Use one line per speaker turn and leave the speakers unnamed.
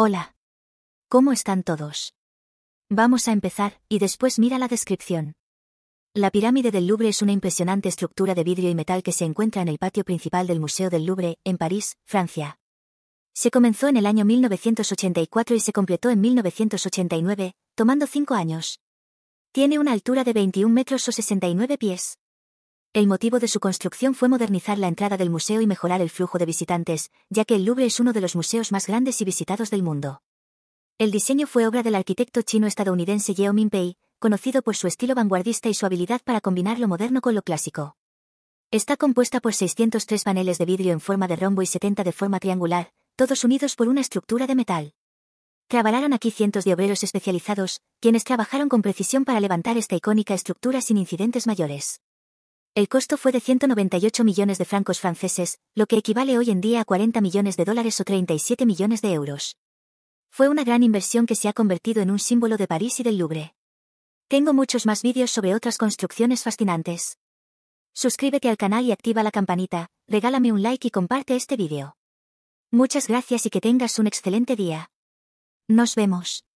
Hola. ¿Cómo están todos? Vamos a empezar, y después mira la descripción. La pirámide del Louvre es una impresionante estructura de vidrio y metal que se encuentra en el patio principal del Museo del Louvre, en París, Francia. Se comenzó en el año 1984 y se completó en 1989, tomando cinco años. Tiene una altura de 21 metros o 69 pies. El motivo de su construcción fue modernizar la entrada del museo y mejorar el flujo de visitantes, ya que el Louvre es uno de los museos más grandes y visitados del mundo. El diseño fue obra del arquitecto chino-estadounidense Yeo Minpei, conocido por su estilo vanguardista y su habilidad para combinar lo moderno con lo clásico. Está compuesta por 603 paneles de vidrio en forma de rombo y 70 de forma triangular, todos unidos por una estructura de metal. Trabajaron aquí cientos de obreros especializados, quienes trabajaron con precisión para levantar esta icónica estructura sin incidentes mayores. El costo fue de 198 millones de francos franceses, lo que equivale hoy en día a 40 millones de dólares o 37 millones de euros. Fue una gran inversión que se ha convertido en un símbolo de París y del Louvre. Tengo muchos más vídeos sobre otras construcciones fascinantes. Suscríbete al canal y activa la campanita, regálame un like y comparte este vídeo. Muchas gracias y que tengas un excelente día. Nos vemos.